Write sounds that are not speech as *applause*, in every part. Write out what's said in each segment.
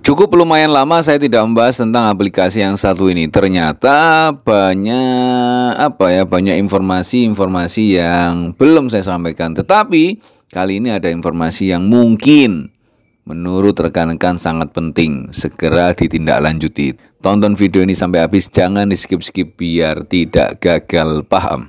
Cukup lumayan lama saya tidak membahas tentang aplikasi yang satu ini. Ternyata banyak apa ya, banyak informasi-informasi yang belum saya sampaikan. Tetapi kali ini ada informasi yang mungkin menurut rekan-rekan sangat penting segera ditindaklanjuti. Tonton video ini sampai habis, jangan di skip-skip biar tidak gagal paham.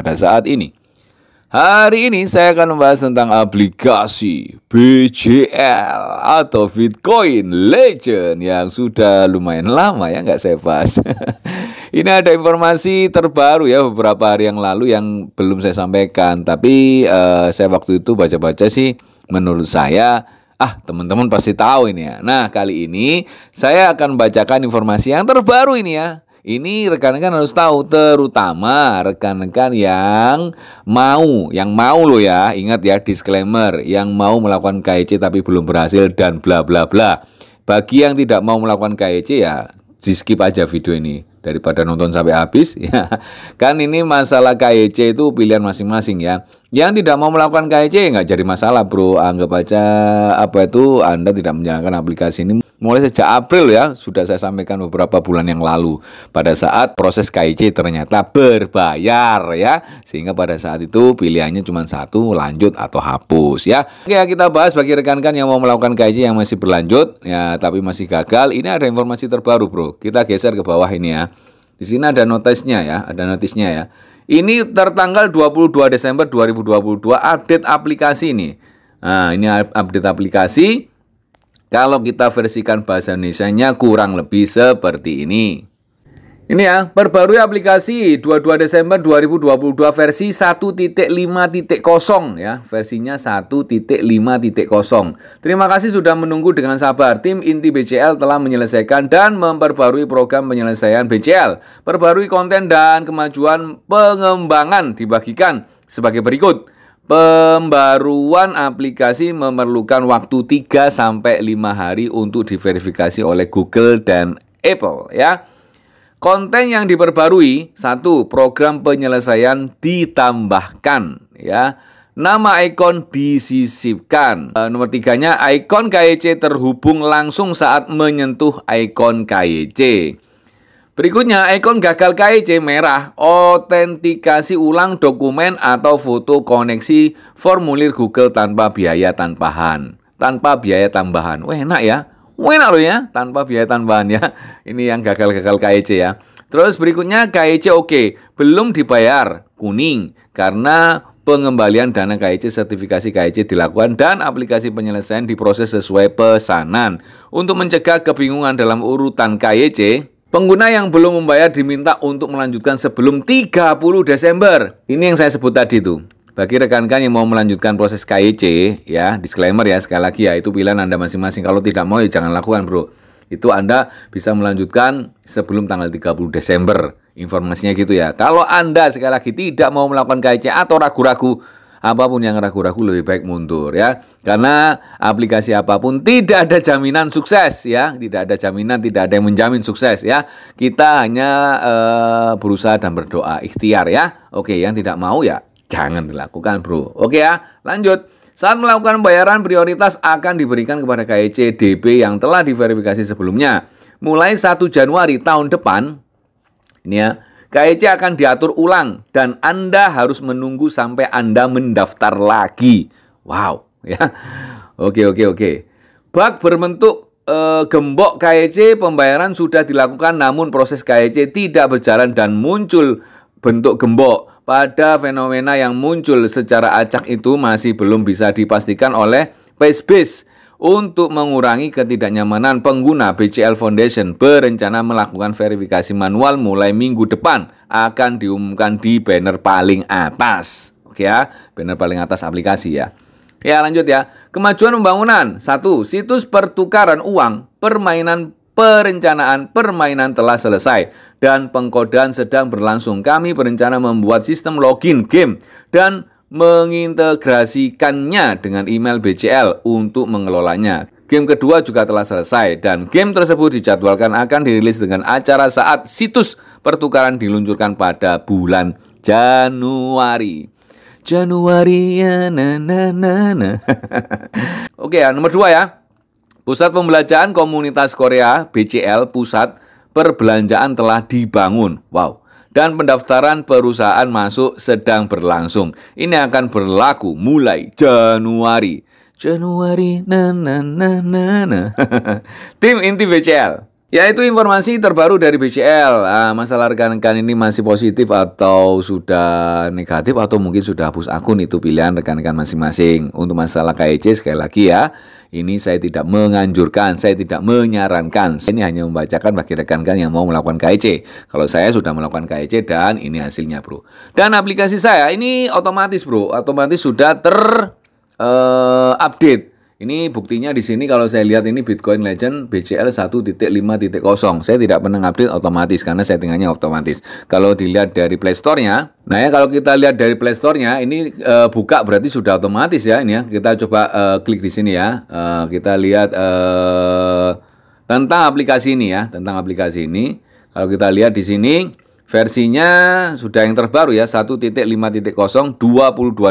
pada saat ini. Hari ini saya akan membahas tentang aplikasi BJL atau Bitcoin Legend yang sudah lumayan lama ya nggak saya bahas. *laughs* ini ada informasi terbaru ya beberapa hari yang lalu yang belum saya sampaikan. Tapi uh, saya waktu itu baca-baca sih menurut saya ah teman-teman pasti tahu ini ya. Nah kali ini saya akan bacakan informasi yang terbaru ini ya ini rekan-rekan harus tahu terutama rekan-rekan yang mau, yang mau loh ya, ingat ya disclaimer, yang mau melakukan KIC e tapi belum berhasil dan bla bla bla. Bagi yang tidak mau melakukan KIC e ya di skip aja video ini daripada nonton sampai habis *laughs* ya. Kan ini masalah KYC e itu pilihan masing-masing ya. Yang tidak mau melakukan KYC ya nggak jadi masalah, Bro. Anggap aja apa itu Anda tidak menjalankan aplikasi ini mulai sejak April ya sudah saya sampaikan beberapa bulan yang lalu pada saat proses KIC ternyata berbayar ya sehingga pada saat itu pilihannya cuma satu lanjut atau hapus ya oke kita bahas bagi rekan-rekan yang mau melakukan KIC yang masih berlanjut ya tapi masih gagal ini ada informasi terbaru bro kita geser ke bawah ini ya di sini ada notisnya ya ada notisnya ya ini tertanggal 22 Desember 2022 update aplikasi ini Nah, ini update aplikasi kalau kita versikan bahasa Indonesia-nya kurang lebih seperti ini. Ini ya, perbarui aplikasi 22 Desember 2022 versi 1.5.0 ya, versinya 1.5.0. Terima kasih sudah menunggu dengan sabar. Tim inti BCL telah menyelesaikan dan memperbarui program penyelesaian BCL. Perbarui konten dan kemajuan pengembangan dibagikan sebagai berikut. Pembaruan aplikasi memerlukan waktu 3 sampai 5 hari untuk diverifikasi oleh Google dan Apple ya. Konten yang diperbarui, satu program penyelesaian ditambahkan ya. Nama ikon disisipkan. E, nomor tiganya, ikon KYC e terhubung langsung saat menyentuh ikon KYC. E Berikutnya, ikon gagal KIC merah, otentikasi ulang dokumen atau foto koneksi formulir Google tanpa biaya tambahan. Tanpa biaya tambahan. Wah, enak ya. Wah, enak loh ya, tanpa biaya tambahan ya. *laughs* Ini yang gagal-gagal KIC ya. Terus berikutnya KIC oke, belum dibayar, kuning, karena pengembalian dana KIC sertifikasi KIC dilakukan dan aplikasi penyelesaian diproses sesuai pesanan. Untuk mencegah kebingungan dalam urutan KIC, Pengguna yang belum membayar diminta untuk melanjutkan sebelum 30 Desember. Ini yang saya sebut tadi tuh. Bagi rekan-rekan yang mau melanjutkan proses KYC, ya disclaimer ya sekali lagi ya itu pilihan Anda masing-masing. Kalau tidak mau ya jangan lakukan bro. Itu Anda bisa melanjutkan sebelum tanggal 30 Desember. Informasinya gitu ya. Kalau Anda sekali lagi tidak mau melakukan KYC atau ragu-ragu, apapun yang ragu-ragu lebih baik mundur ya. Karena aplikasi apapun tidak ada jaminan sukses ya, tidak ada jaminan, tidak ada yang menjamin sukses ya. Kita hanya uh, berusaha dan berdoa, ikhtiar ya. Oke, yang tidak mau ya jangan dilakukan, Bro. Oke ya. Lanjut. Saat melakukan pembayaran, prioritas akan diberikan kepada KYC e DB yang telah diverifikasi sebelumnya. Mulai 1 Januari tahun depan, ini ya, KIC akan diatur ulang dan Anda harus menunggu sampai Anda mendaftar lagi. Wow, ya. Oke, oke, oke. Bak berbentuk e, gembok KIC pembayaran sudah dilakukan namun proses KIC tidak berjalan dan muncul bentuk gembok. Pada fenomena yang muncul secara acak itu masih belum bisa dipastikan oleh FaceBase untuk mengurangi ketidaknyamanan pengguna BCL Foundation berencana melakukan verifikasi manual mulai minggu depan akan diumumkan di banner paling atas. Oke ya, banner paling atas aplikasi ya. Ya lanjut ya. Kemajuan pembangunan. Satu, situs pertukaran uang, permainan perencanaan permainan telah selesai dan pengkodean sedang berlangsung. Kami berencana membuat sistem login game dan mengintegrasikannya dengan email BCL untuk mengelolanya. Game kedua juga telah selesai dan game tersebut dijadwalkan akan dirilis dengan acara saat situs pertukaran diluncurkan pada bulan Januari. Januari ya na na na na. *laughs* Oke ya, nomor dua ya. Pusat Pembelajaran Komunitas Korea BCL Pusat Perbelanjaan telah dibangun. Wow, dan pendaftaran perusahaan masuk sedang berlangsung. Ini akan berlaku mulai Januari. Januari na na na na. na. *laughs* Tim inti BCL Ya itu informasi terbaru dari BCL. Nah, masalah rekan-rekan ini masih positif atau sudah negatif atau mungkin sudah hapus akun itu pilihan rekan-rekan masing-masing. Untuk masalah KEC sekali lagi ya, ini saya tidak menganjurkan, saya tidak menyarankan. Saya ini hanya membacakan bagi rekan-rekan yang mau melakukan KEC. Kalau saya sudah melakukan KEC dan ini hasilnya bro. Dan aplikasi saya ini otomatis bro, otomatis sudah ter uh, update ini buktinya di sini kalau saya lihat ini Bitcoin Legend BCL 1.5.0. Saya tidak pernah update otomatis karena settingannya otomatis. Kalau dilihat dari Play Store-nya, nah ya kalau kita lihat dari Play Store-nya ini e, buka berarti sudah otomatis ya ini ya. Kita coba e, klik di sini ya. E, kita lihat e, tentang aplikasi ini ya, tentang aplikasi ini. Kalau kita lihat di sini Versinya sudah yang terbaru ya 1.5.0 22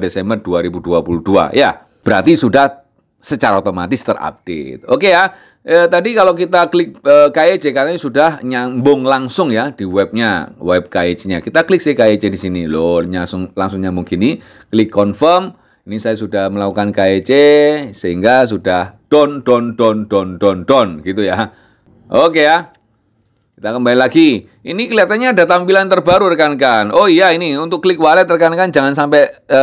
Desember 2022. Ya, berarti sudah secara otomatis terupdate. Oke ya. E, tadi kalau kita klik e, eh, KYC karena ini sudah nyambung langsung ya di webnya, web KYC-nya. Kita klik si KYC di sini. Loh, langsung langsung nyambung gini, klik confirm. Ini saya sudah melakukan KYC sehingga sudah don don don don don don gitu ya. Oke ya. Kita kembali lagi. Ini kelihatannya ada tampilan terbaru rekan-rekan. Oh iya ini untuk klik wallet rekan-rekan jangan sampai e,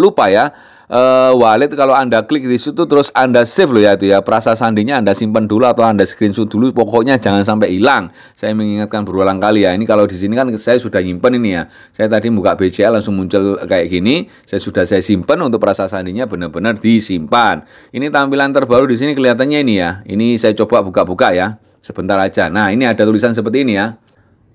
lupa ya uh, wallet kalau Anda klik di situ terus Anda save loh ya itu ya. Perasa sandinya Anda simpan dulu atau Anda screenshot dulu pokoknya jangan sampai hilang. Saya mengingatkan berulang kali ya. Ini kalau di sini kan saya sudah nyimpen ini ya. Saya tadi buka BCA langsung muncul kayak gini. Saya sudah saya simpan untuk perasa sandinya benar-benar disimpan. Ini tampilan terbaru di sini kelihatannya ini ya. Ini saya coba buka-buka ya. Sebentar aja. Nah, ini ada tulisan seperti ini ya.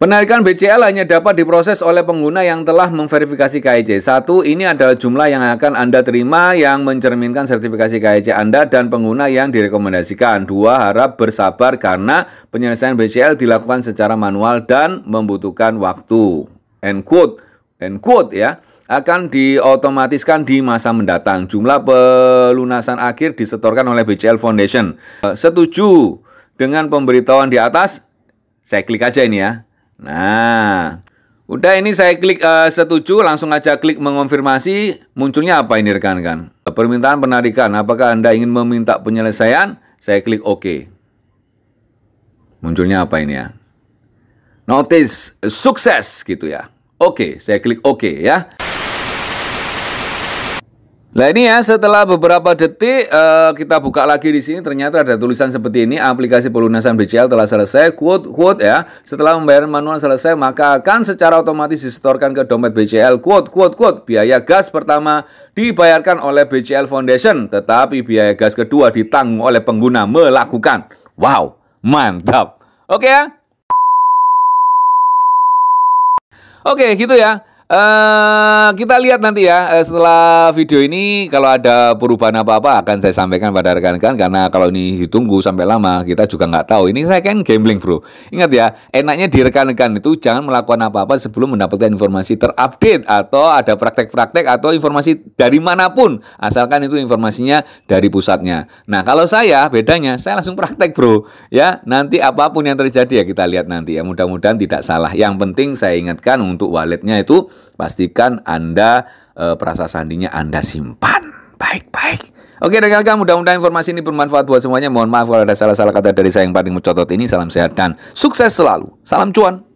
Penarikan BCL hanya dapat diproses oleh pengguna yang telah memverifikasi KIC. Satu, ini adalah jumlah yang akan Anda terima yang mencerminkan sertifikasi KIC Anda dan pengguna yang direkomendasikan. Dua, harap bersabar karena penyelesaian BCL dilakukan secara manual dan membutuhkan waktu. End quote. End quote ya akan diotomatiskan di masa mendatang. Jumlah pelunasan akhir disetorkan oleh BCL Foundation. Eh, setuju dengan pemberitahuan di atas? Saya klik aja ini ya. Nah, udah ini saya klik uh, setuju, langsung aja klik mengonfirmasi, munculnya apa ini rekan-rekan? Permintaan penarikan, apakah Anda ingin meminta penyelesaian? Saya klik OK. Munculnya apa ini ya? Notice, sukses gitu ya. Oke, okay, saya klik OK ya. Nah ini ya setelah beberapa detik uh, kita buka lagi di sini ternyata ada tulisan seperti ini aplikasi pelunasan BCL telah selesai quote quote ya setelah pembayaran manual selesai maka akan secara otomatis disetorkan ke dompet BCL quote quote quote biaya gas pertama dibayarkan oleh BCL Foundation tetapi biaya gas kedua ditanggung oleh pengguna melakukan wow mantap oke okay, ya oke okay, gitu ya Uh, kita lihat nanti ya eh, setelah video ini kalau ada perubahan apa-apa akan saya sampaikan pada rekan-rekan karena kalau ini ditunggu sampai lama kita juga nggak tahu. Ini saya kan gambling bro. Ingat ya enaknya di rekan-rekan itu jangan melakukan apa-apa sebelum mendapatkan informasi terupdate atau ada praktek-praktek atau informasi dari manapun asalkan itu informasinya dari pusatnya. Nah kalau saya bedanya saya langsung praktek bro ya nanti apapun yang terjadi ya kita lihat nanti ya mudah-mudahan tidak salah. Yang penting saya ingatkan untuk walletnya itu pastikan Anda e, eh, perasa sandinya Anda simpan baik-baik. Oke rekan-rekan, mudah-mudahan informasi ini bermanfaat buat semuanya. Mohon maaf kalau ada salah-salah kata dari saya yang paling mencotot ini. Salam sehat dan sukses selalu. Salam cuan.